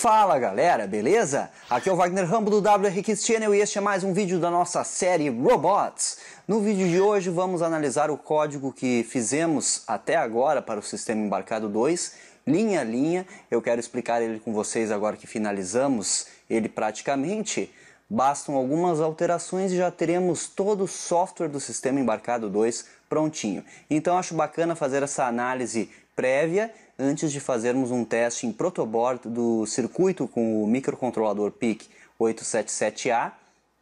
Fala galera, beleza? Aqui é o Wagner Rambo do WRX Channel e este é mais um vídeo da nossa série Robots. No vídeo de hoje vamos analisar o código que fizemos até agora para o sistema embarcado 2, linha a linha. Eu quero explicar ele com vocês agora que finalizamos ele praticamente. Bastam algumas alterações e já teremos todo o software do sistema embarcado 2 prontinho. Então acho bacana fazer essa análise prévia antes de fazermos um teste em protoboard do circuito com o microcontrolador PIC 877A,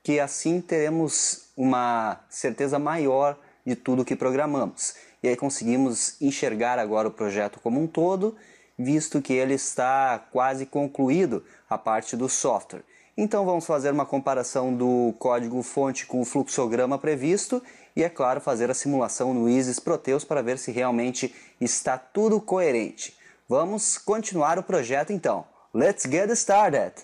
que assim teremos uma certeza maior de tudo que programamos. E aí conseguimos enxergar agora o projeto como um todo, visto que ele está quase concluído a parte do software. Então vamos fazer uma comparação do código-fonte com o fluxograma previsto e, é claro, fazer a simulação no ISIS Proteus para ver se realmente está tudo coerente. Vamos continuar o projeto então. Let's get started!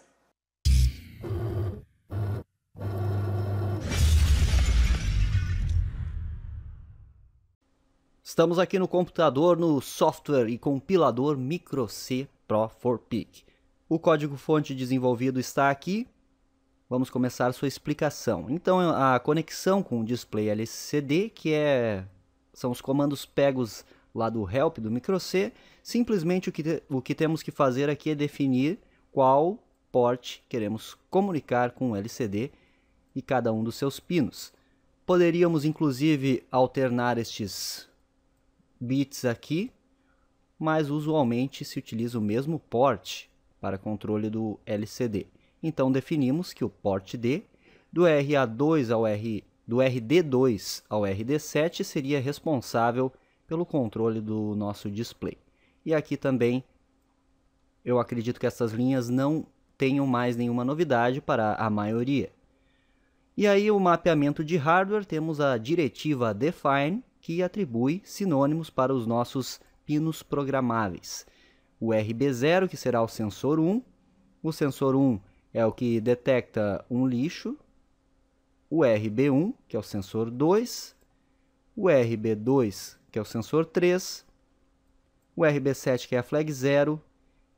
Estamos aqui no computador, no software e compilador MicroC Pro 4PIC. O código-fonte desenvolvido está aqui. Vamos começar sua explicação. Então, a conexão com o display LCD, que é são os comandos pegos lá do help do micro C, simplesmente o que, o que temos que fazer aqui é definir qual porte queremos comunicar com o LCD e cada um dos seus pinos. Poderíamos inclusive alternar estes bits aqui, mas usualmente se utiliza o mesmo porte para controle do LCD. Então definimos que o porte D do RA2 ao R do RD2 ao RD7 seria responsável pelo controle do nosso display. E aqui também eu acredito que essas linhas não tenham mais nenhuma novidade para a maioria. E aí o mapeamento de hardware temos a diretiva define que atribui sinônimos para os nossos pinos programáveis o RB0, que será o sensor 1. O sensor 1 é o que detecta um lixo. O RB1, que é o sensor 2. O RB2, que é o sensor 3. O RB7, que é a flag 0.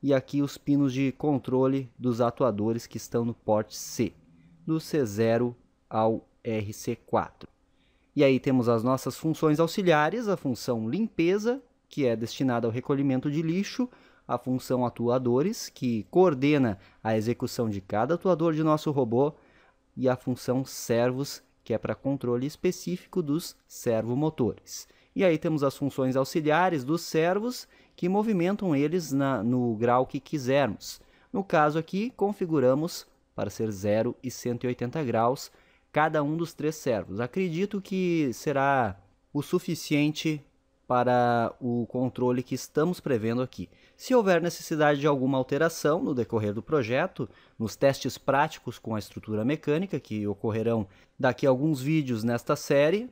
E aqui os pinos de controle dos atuadores que estão no port C, do C0 ao RC4. E aí temos as nossas funções auxiliares, a função limpeza, que é destinada ao recolhimento de lixo, a função atuadores, que coordena a execução de cada atuador de nosso robô, e a função servos, que é para controle específico dos servomotores. E aí temos as funções auxiliares dos servos, que movimentam eles na, no grau que quisermos. No caso aqui, configuramos para ser 0 e 180 graus cada um dos três servos. Acredito que será o suficiente para o controle que estamos prevendo aqui. Se houver necessidade de alguma alteração no decorrer do projeto, nos testes práticos com a estrutura mecânica, que ocorrerão daqui a alguns vídeos nesta série,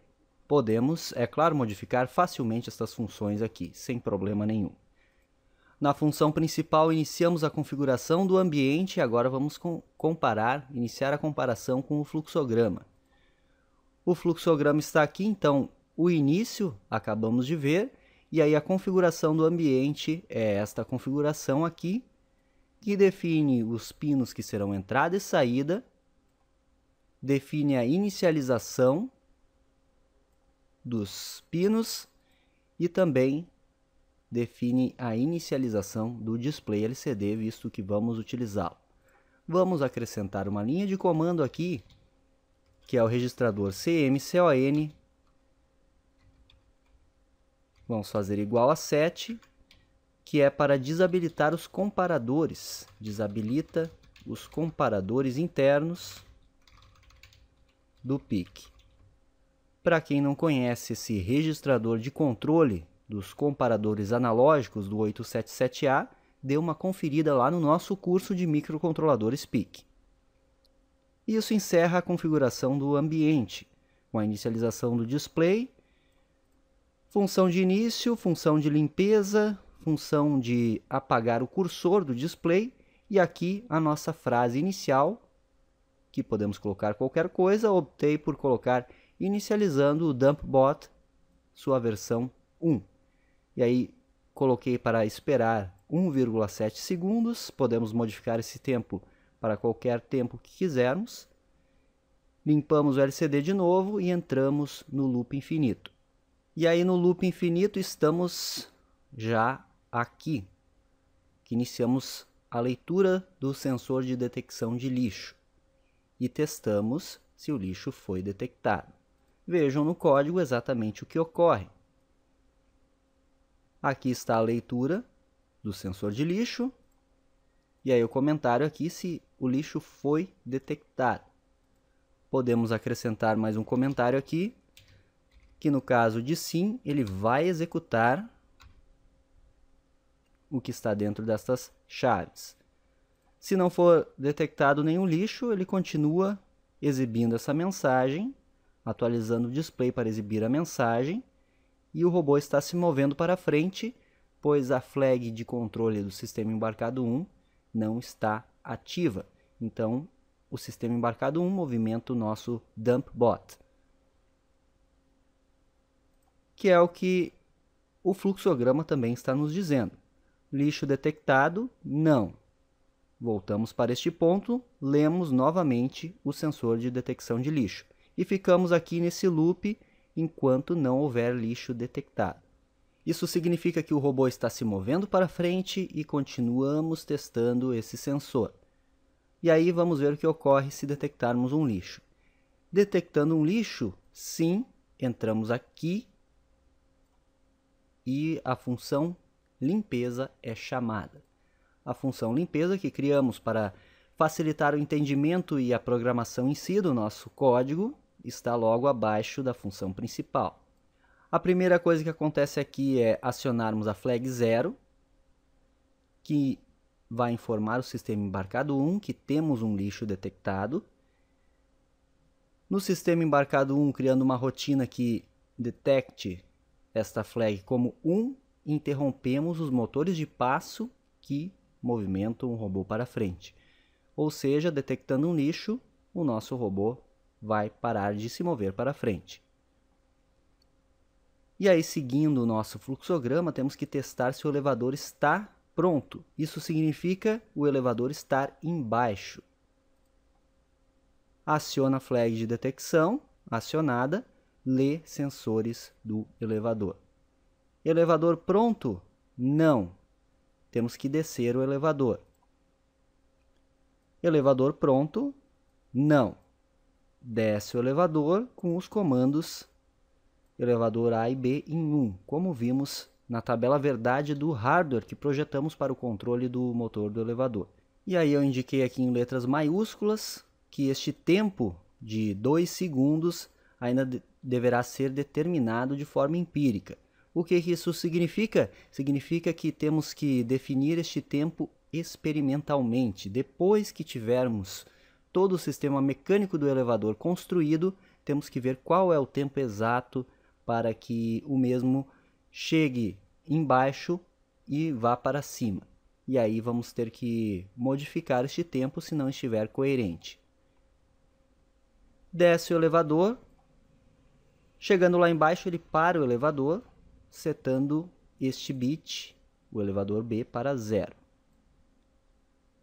podemos, é claro, modificar facilmente estas funções aqui, sem problema nenhum. Na função principal, iniciamos a configuração do ambiente e agora vamos comparar, iniciar a comparação com o fluxograma. O fluxograma está aqui, então o início acabamos de ver, e aí a configuração do ambiente é esta configuração aqui, que define os pinos que serão entrada e saída, define a inicialização dos pinos e também define a inicialização do display LCD, visto que vamos utilizá-lo. Vamos acrescentar uma linha de comando aqui, que é o registrador CMCON Vamos fazer igual a 7, que é para desabilitar os comparadores. Desabilita os comparadores internos do PIC. Para quem não conhece esse registrador de controle dos comparadores analógicos do 877A, dê uma conferida lá no nosso curso de microcontroladores PIC. Isso encerra a configuração do ambiente, com a inicialização do display Função de início, função de limpeza, função de apagar o cursor do display e aqui a nossa frase inicial, que podemos colocar qualquer coisa, optei por colocar inicializando o Dumpbot, sua versão 1. E aí coloquei para esperar 1,7 segundos, podemos modificar esse tempo para qualquer tempo que quisermos. Limpamos o LCD de novo e entramos no loop infinito. E aí no loop infinito estamos já aqui, que iniciamos a leitura do sensor de detecção de lixo e testamos se o lixo foi detectado. Vejam no código exatamente o que ocorre. Aqui está a leitura do sensor de lixo e aí o comentário aqui se o lixo foi detectado. Podemos acrescentar mais um comentário aqui que no caso de sim, ele vai executar o que está dentro destas chaves. Se não for detectado nenhum lixo, ele continua exibindo essa mensagem, atualizando o display para exibir a mensagem, e o robô está se movendo para frente, pois a flag de controle do sistema embarcado 1 não está ativa. Então, o sistema embarcado 1 movimenta o nosso dump bot que é o que o fluxograma também está nos dizendo. Lixo detectado? Não. Voltamos para este ponto, lemos novamente o sensor de detecção de lixo e ficamos aqui nesse loop enquanto não houver lixo detectado. Isso significa que o robô está se movendo para frente e continuamos testando esse sensor. E aí vamos ver o que ocorre se detectarmos um lixo. Detectando um lixo, sim, entramos aqui e a função limpeza é chamada. A função limpeza que criamos para facilitar o entendimento e a programação em si do nosso código está logo abaixo da função principal. A primeira coisa que acontece aqui é acionarmos a flag 0, que vai informar o sistema embarcado 1 que temos um lixo detectado. No sistema embarcado 1, criando uma rotina que detecte esta flag como 1, interrompemos os motores de passo que movimentam o robô para frente. Ou seja, detectando um lixo, o nosso robô vai parar de se mover para frente. E aí, seguindo o nosso fluxograma, temos que testar se o elevador está pronto. Isso significa o elevador estar embaixo. Aciona a flag de detecção, acionada, lê sensores do elevador. Elevador pronto? Não. Temos que descer o elevador. Elevador pronto? Não. Desce o elevador com os comandos elevador A e B em 1, como vimos na tabela verdade do hardware que projetamos para o controle do motor do elevador. E aí eu indiquei aqui em letras maiúsculas que este tempo de 2 segundos ainda de, deverá ser determinado de forma empírica. O que isso significa? Significa que temos que definir este tempo experimentalmente. Depois que tivermos todo o sistema mecânico do elevador construído, temos que ver qual é o tempo exato para que o mesmo chegue embaixo e vá para cima. E aí vamos ter que modificar este tempo se não estiver coerente. Desce o elevador, Chegando lá embaixo, ele para o elevador, setando este bit, o elevador B, para zero.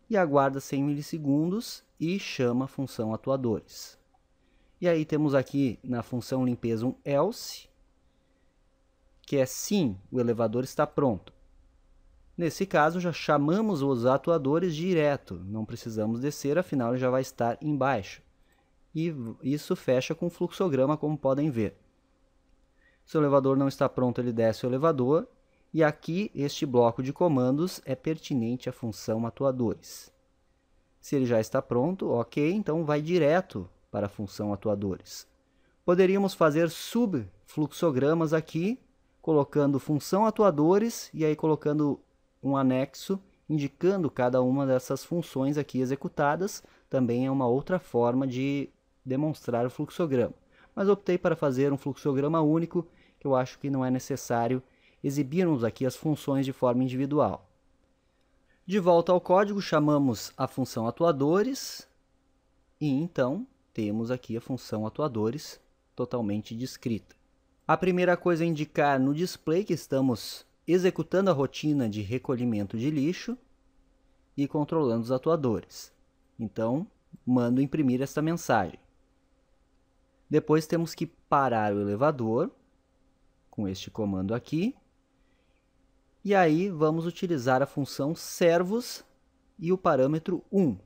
E aguarda 100 milissegundos e chama a função atuadores. E aí temos aqui na função limpeza um else, que é sim, o elevador está pronto. Nesse caso, já chamamos os atuadores direto, não precisamos descer, afinal ele já vai estar embaixo. E isso fecha com o fluxograma, como podem ver. Se o elevador não está pronto, ele desce o elevador. E aqui, este bloco de comandos é pertinente à função atuadores. Se ele já está pronto, ok, então vai direto para a função atuadores. Poderíamos fazer subfluxogramas aqui, colocando função atuadores e aí colocando um anexo indicando cada uma dessas funções aqui executadas. Também é uma outra forma de demonstrar o fluxograma. Mas optei para fazer um fluxograma único que eu acho que não é necessário exibirmos aqui as funções de forma individual. De volta ao código, chamamos a função atuadores e então temos aqui a função atuadores totalmente descrita. A primeira coisa a indicar no display é que estamos executando a rotina de recolhimento de lixo e controlando os atuadores. Então, mando imprimir esta mensagem. Depois temos que parar o elevador com este comando aqui. E aí vamos utilizar a função servos e o parâmetro 1.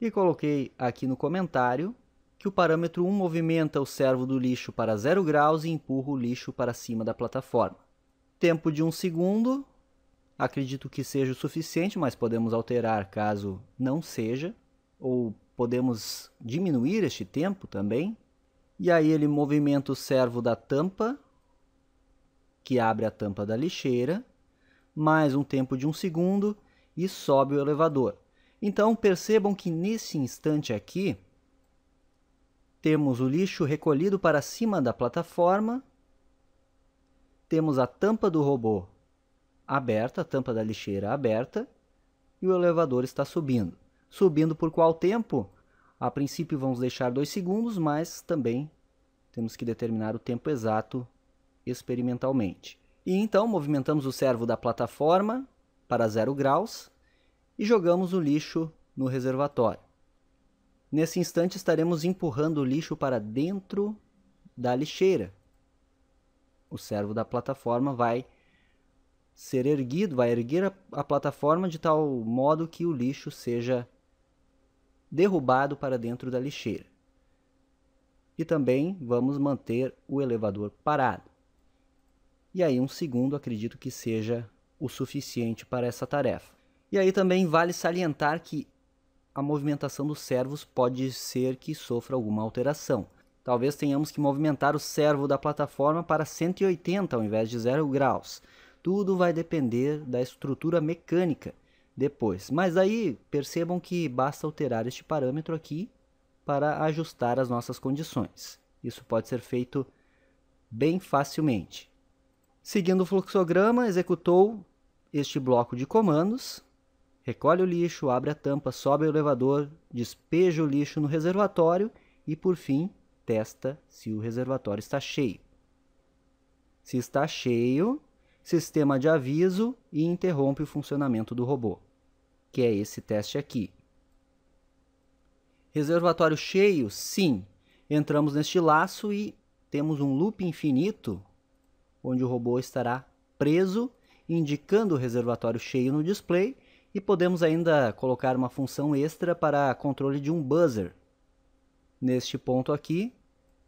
E coloquei aqui no comentário que o parâmetro 1 movimenta o servo do lixo para 0 graus e empurra o lixo para cima da plataforma. Tempo de 1 um segundo, acredito que seja o suficiente, mas podemos alterar caso não seja, ou podemos diminuir este tempo também. E aí ele movimenta o servo da tampa que abre a tampa da lixeira, mais um tempo de um segundo e sobe o elevador. Então percebam que nesse instante aqui temos o lixo recolhido para cima da plataforma, temos a tampa do robô aberta, a tampa da lixeira aberta e o elevador está subindo. Subindo por qual tempo? A princípio vamos deixar dois segundos, mas também temos que determinar o tempo exato experimentalmente. E então movimentamos o servo da plataforma para zero graus e jogamos o lixo no reservatório. Nesse instante estaremos empurrando o lixo para dentro da lixeira. O servo da plataforma vai ser erguido, vai erguer a, a plataforma de tal modo que o lixo seja derrubado para dentro da lixeira. E também vamos manter o elevador parado e aí um segundo acredito que seja o suficiente para essa tarefa. E aí também vale salientar que a movimentação dos servos pode ser que sofra alguma alteração. Talvez tenhamos que movimentar o servo da plataforma para 180 ao invés de 0 graus. Tudo vai depender da estrutura mecânica depois. Mas aí percebam que basta alterar este parâmetro aqui para ajustar as nossas condições. Isso pode ser feito bem facilmente. Seguindo o fluxograma, executou este bloco de comandos. Recolhe o lixo, abre a tampa, sobe o elevador, despeja o lixo no reservatório e, por fim, testa se o reservatório está cheio. Se está cheio, sistema de aviso e interrompe o funcionamento do robô, que é esse teste aqui. Reservatório cheio, sim. Entramos neste laço e temos um loop infinito onde o robô estará preso, indicando o reservatório cheio no display, e podemos ainda colocar uma função extra para controle de um buzzer neste ponto aqui,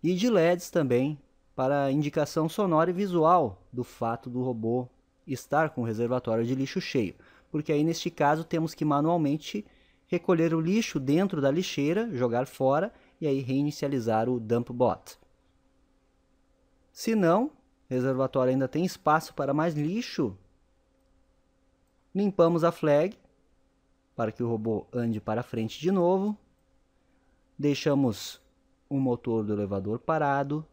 e de LEDs também para indicação sonora e visual do fato do robô estar com o reservatório de lixo cheio, porque aí neste caso temos que manualmente recolher o lixo dentro da lixeira, jogar fora e aí reinicializar o DumpBot. Se não, reservatório ainda tem espaço para mais lixo. Limpamos a flag para que o robô ande para frente de novo. Deixamos o motor do elevador parado.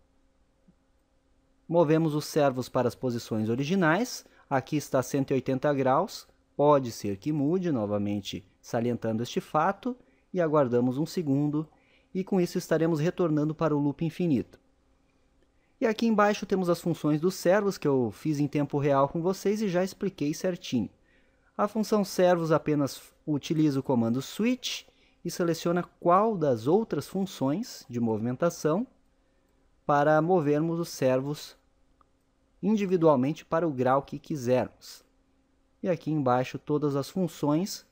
Movemos os servos para as posições originais. Aqui está 180 graus. Pode ser que mude, novamente salientando este fato. E aguardamos um segundo. E com isso estaremos retornando para o loop infinito. E aqui embaixo temos as funções dos servos que eu fiz em tempo real com vocês e já expliquei certinho. A função servos apenas utiliza o comando switch e seleciona qual das outras funções de movimentação para movermos os servos individualmente para o grau que quisermos. E aqui embaixo todas as funções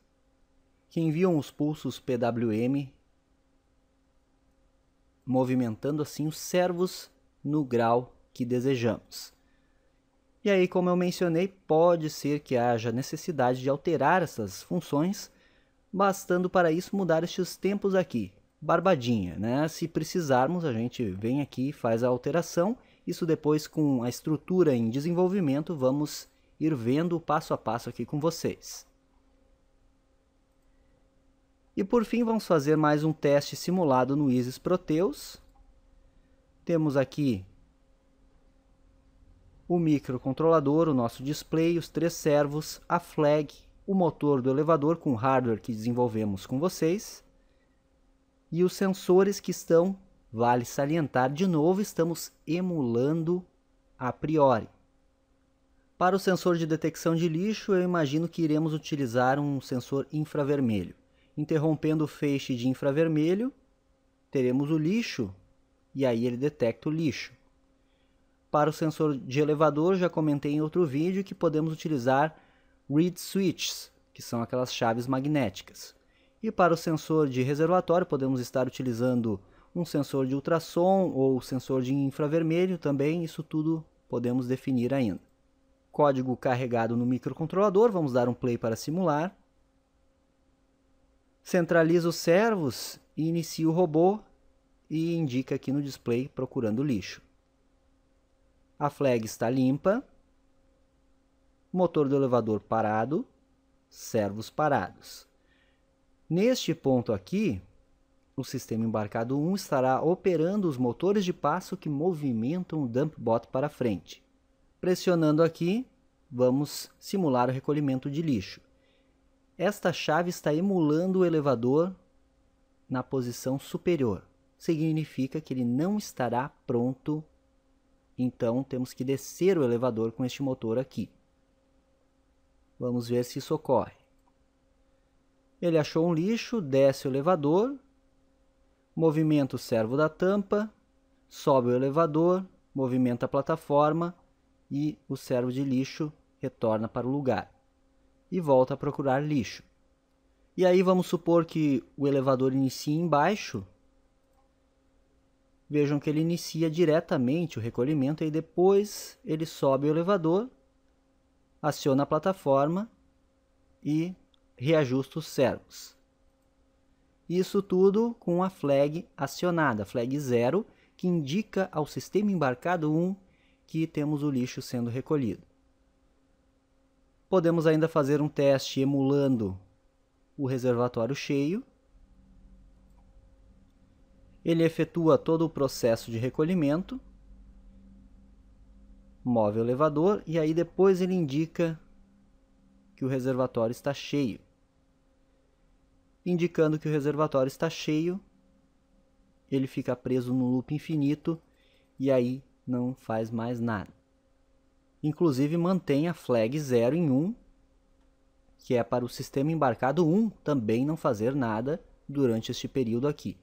que enviam os pulsos PWM, movimentando assim os servos no grau que desejamos. E aí, como eu mencionei, pode ser que haja necessidade de alterar essas funções, bastando para isso mudar estes tempos aqui, barbadinha, né? Se precisarmos, a gente vem aqui, faz a alteração, isso depois com a estrutura em desenvolvimento, vamos ir vendo passo a passo aqui com vocês. E por fim, vamos fazer mais um teste simulado no Isis Proteus. Temos aqui o microcontrolador, o nosso display, os três servos, a flag, o motor do elevador com hardware que desenvolvemos com vocês e os sensores que estão, vale salientar de novo, estamos emulando a priori. Para o sensor de detecção de lixo, eu imagino que iremos utilizar um sensor infravermelho. Interrompendo o feixe de infravermelho, teremos o lixo e aí ele detecta o lixo. Para o sensor de elevador, já comentei em outro vídeo que podemos utilizar read switches, que são aquelas chaves magnéticas. E para o sensor de reservatório, podemos estar utilizando um sensor de ultrassom ou sensor de infravermelho também, isso tudo podemos definir ainda. Código carregado no microcontrolador, vamos dar um play para simular. Centraliza os servos e inicia o robô e indica aqui no display procurando lixo. A flag está limpa, motor do elevador parado, servos parados. Neste ponto aqui, o sistema embarcado 1 estará operando os motores de passo que movimentam o dump bot para frente. Pressionando aqui, vamos simular o recolhimento de lixo. Esta chave está emulando o elevador na posição superior significa que ele não estará pronto. Então temos que descer o elevador com este motor aqui. Vamos ver se isso ocorre. Ele achou um lixo, desce o elevador, movimenta o servo da tampa, sobe o elevador, movimenta a plataforma e o servo de lixo retorna para o lugar e volta a procurar lixo. E aí vamos supor que o elevador inicie embaixo Vejam que ele inicia diretamente o recolhimento e depois ele sobe o elevador, aciona a plataforma e reajusta os servos. Isso tudo com a flag acionada, flag 0, que indica ao sistema embarcado 1 que temos o lixo sendo recolhido. Podemos ainda fazer um teste emulando o reservatório cheio ele efetua todo o processo de recolhimento, move o elevador e aí depois ele indica que o reservatório está cheio. Indicando que o reservatório está cheio, ele fica preso no loop infinito e aí não faz mais nada. Inclusive mantém a flag 0 em 1, que é para o sistema embarcado 1 também não fazer nada durante este período aqui.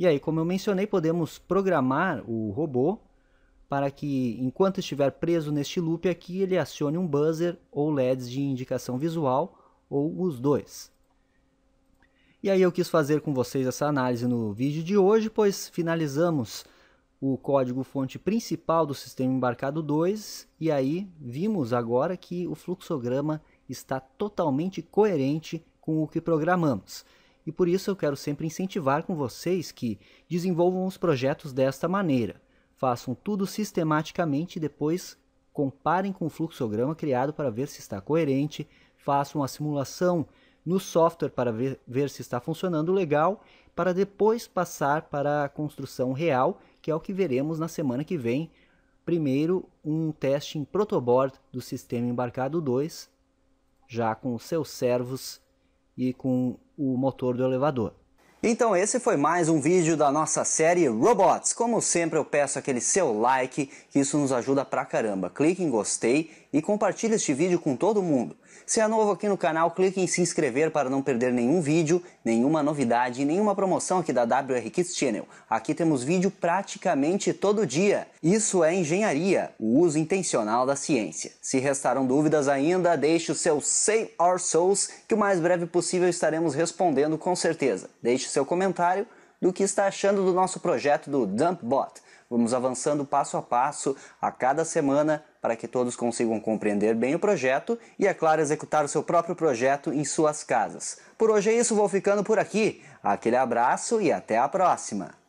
E aí, como eu mencionei, podemos programar o robô para que, enquanto estiver preso neste loop aqui, ele acione um buzzer ou LEDs de indicação visual, ou os dois. E aí eu quis fazer com vocês essa análise no vídeo de hoje, pois finalizamos o código fonte principal do sistema embarcado 2 e aí vimos agora que o fluxograma está totalmente coerente com o que programamos e por isso eu quero sempre incentivar com vocês que desenvolvam os projetos desta maneira. Façam tudo sistematicamente e depois comparem com o fluxograma criado para ver se está coerente, façam a simulação no software para ver, ver, se está funcionando legal, para depois passar para a construção real, que é o que veremos na semana que vem. Primeiro, um teste em protoboard do sistema embarcado 2, já com seus servos e com o motor do elevador. Então esse foi mais um vídeo da nossa série Robots. Como sempre eu peço aquele seu like, que isso nos ajuda pra caramba. Clique em gostei e compartilhe este vídeo com todo mundo. Se é novo aqui no canal, clique em se inscrever para não perder nenhum vídeo, nenhuma novidade, nenhuma promoção aqui da WR Kids Channel. Aqui temos vídeo praticamente todo dia. Isso é engenharia, o uso intencional da ciência. Se restaram dúvidas ainda, deixe o seu Save Our Souls, que o mais breve possível estaremos respondendo com certeza. Deixe seu comentário do que está achando do nosso projeto do Dumpbot. Vamos avançando passo a passo a cada semana para que todos consigam compreender bem o projeto e, é claro, executar o seu próprio projeto em suas casas. Por hoje é isso, vou ficando por aqui. Aquele abraço e até a próxima!